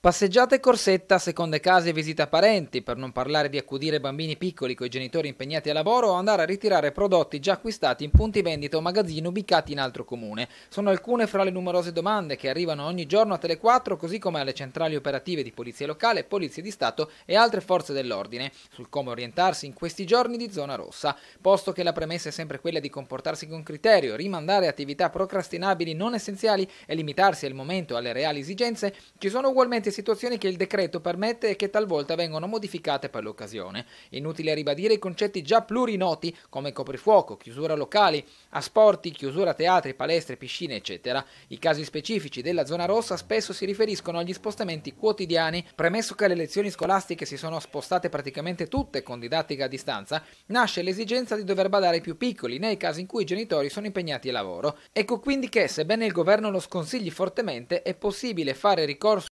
Passeggiate e corsetta, seconde case e visita a parenti, per non parlare di accudire bambini piccoli coi genitori impegnati al lavoro o andare a ritirare prodotti già acquistati in punti vendita o magazzini ubicati in altro comune. Sono alcune fra le numerose domande che arrivano ogni giorno a Tele4, così come alle centrali operative di Polizia Locale, Polizia di Stato e altre forze dell'ordine, sul come orientarsi in questi giorni di zona rossa, posto che la premessa è sempre quella di comportarsi con criterio, rimandare attività procrastinabili non essenziali e limitarsi al momento alle reali esigenze, ci sono ugualmente differenti situazioni che il decreto permette e che talvolta vengono modificate per l'occasione. Inutile ribadire i concetti già plurinoti come coprifuoco, chiusura locali, asporti, chiusura teatri, palestre, piscine, eccetera. I casi specifici della zona rossa spesso si riferiscono agli spostamenti quotidiani. Premesso che le lezioni scolastiche si sono spostate praticamente tutte con didattica a distanza, nasce l'esigenza di dover badare ai più piccoli nei casi in cui i genitori sono impegnati al lavoro. Ecco quindi che, sebbene il governo lo sconsigli fortemente, è possibile fare ricorso